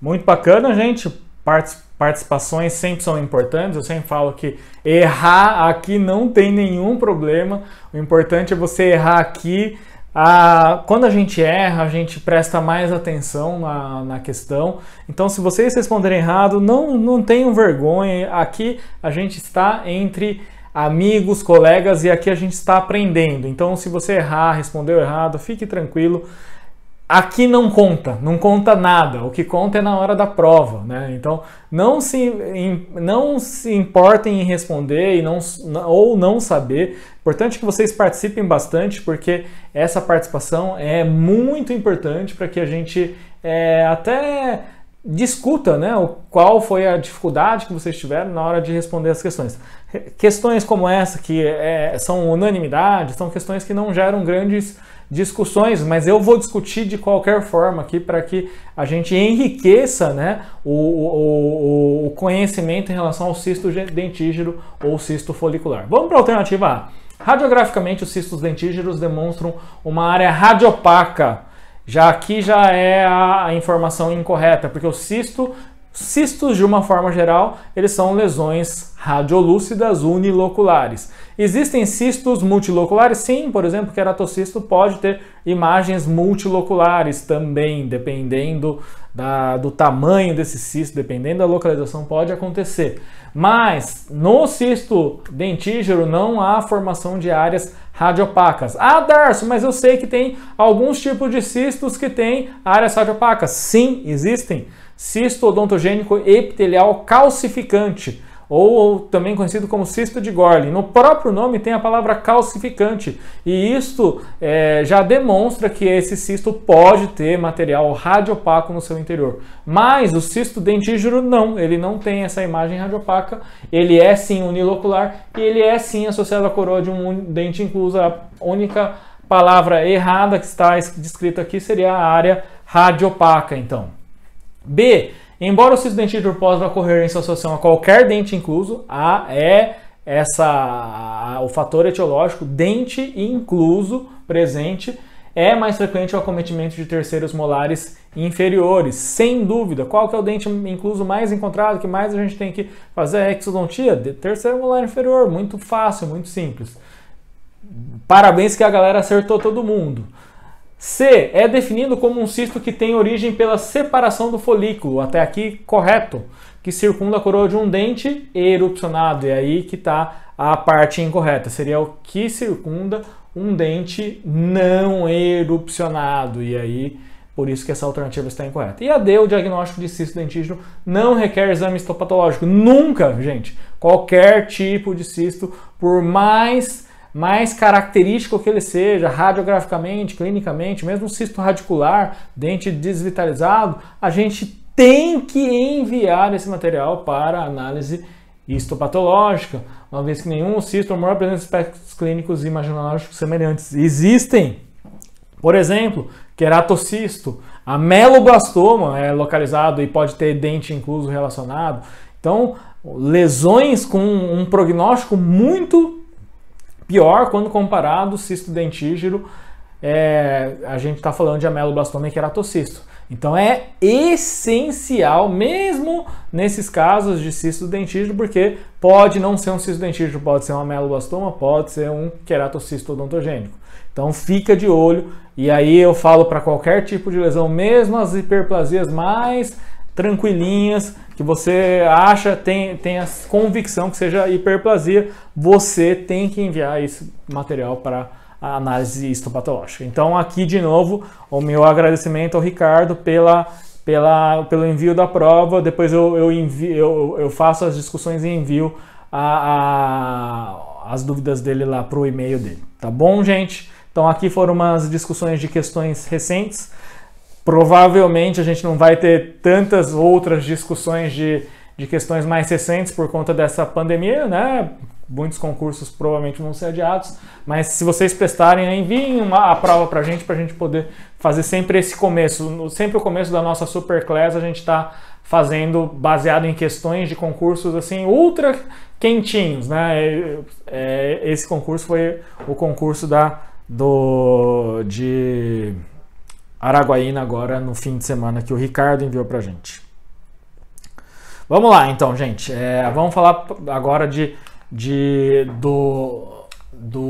Muito bacana, gente. Participações sempre são importantes. Eu sempre falo que errar aqui não tem nenhum problema. O importante é você errar aqui. Ah, quando a gente erra, a gente presta mais atenção na, na questão. Então, se vocês responderem errado, não, não tenham vergonha. Aqui a gente está entre amigos, colegas e aqui a gente está aprendendo. Então, se você errar, respondeu errado, fique tranquilo aqui não conta, não conta nada. O que conta é na hora da prova, né? Então não se, não se importem em responder e não, ou não saber. Importante que vocês participem bastante, porque essa participação é muito importante para que a gente é, até discuta né, o, qual foi a dificuldade que vocês tiveram na hora de responder as questões. Questões como essa, que é, são unanimidade, são questões que não geram grandes discussões, mas eu vou discutir de qualquer forma aqui para que a gente enriqueça né, o, o, o, conhecimento em relação ao cisto dentígero ou cisto folicular. Vamos para a alternativa A. Radiograficamente, os cistos dentígeros demonstram uma área radiopaca. Já aqui já é a informação incorreta, porque o cisto Cistos, de uma forma geral, eles são lesões radiolúcidas uniloculares. Existem cistos multiloculares? Sim, por exemplo, o queratocisto pode ter imagens multiloculares também, dependendo da, do tamanho desse cisto, dependendo da localização, pode acontecer. Mas no cisto dentígero não há formação de áreas radiopacas. Ah, Darcio, mas eu sei que tem alguns tipos de cistos que têm áreas radiopacas. Sim, existem cisto odontogênico epitelial calcificante, ou também conhecido como cisto de Gorlin. No próprio nome tem a palavra calcificante, e isto é, já demonstra que esse cisto pode ter material radiopaco no seu interior. Mas o cisto dentígero não, ele não tem essa imagem radiopaca, ele é sim unilocular e ele é sim associado à coroa de um dente inclusa a única palavra errada que está descrita aqui seria a área radiopaca, então. B. Embora o cisto dentitício pós ocorrer em sua associação a qualquer dente incluso, A é essa o fator etiológico dente incluso presente é mais frequente o acometimento de terceiros molares inferiores, sem dúvida. Qual que é o dente incluso mais encontrado, que mais a gente tem que fazer é a exodontia? De terceiro molar inferior, muito fácil, muito simples. Parabéns que a galera acertou todo mundo. C é definido como um cisto que tem origem pela separação do folículo, até aqui correto, que circunda a coroa de um dente erupcionado, e é aí que está a parte incorreta, seria o que circunda um dente não erupcionado, e aí por isso que essa alternativa está incorreta. E a D, o diagnóstico de cisto dentígeno não requer exame histopatológico, nunca, gente, qualquer tipo de cisto, por mais mais característico que ele seja, radiograficamente, clinicamente, mesmo um cisto radicular, dente desvitalizado, a gente tem que enviar esse material para análise histopatológica, uma vez que nenhum cisto ou maior apresenta aspectos clínicos e imaginológicos semelhantes. Existem, por exemplo, queratocisto, ameloblastoma é localizado e pode ter dente incluso relacionado. Então, lesões com um prognóstico muito Pior quando comparado cisto dentígero, é, a gente está falando de ameloblastoma e queratocisto. Então é essencial, mesmo nesses casos de cisto dentígero, porque pode não ser um cisto dentígero, pode ser um ameloblastoma, pode ser um queratocisto odontogênico. Então fica de olho, e aí eu falo para qualquer tipo de lesão, mesmo as hiperplasias mais tranquilinhas, que você acha, tem, tem a convicção que seja hiperplasia, você tem que enviar esse material para a análise histopatológica. Então, aqui de novo, o meu agradecimento ao Ricardo pela, pela, pelo envio da prova. Depois eu, eu, envio, eu, eu faço as discussões e envio a, a, as dúvidas dele lá para o e-mail dele. Tá bom, gente? Então, aqui foram umas discussões de questões recentes. Provavelmente a gente não vai ter tantas outras discussões de, de questões mais recentes por conta dessa pandemia, né? Muitos concursos provavelmente vão ser adiados, mas se vocês prestarem, enviem uma, a prova para a gente, para a gente poder fazer sempre esse começo. Sempre o começo da nossa Superclass a gente está fazendo baseado em questões de concursos assim ultra quentinhos, né? É, é, esse concurso foi o concurso da do de Araguaína agora no fim de semana que o Ricardo enviou pra gente. Vamos lá então, gente. É, vamos falar agora de, de do, do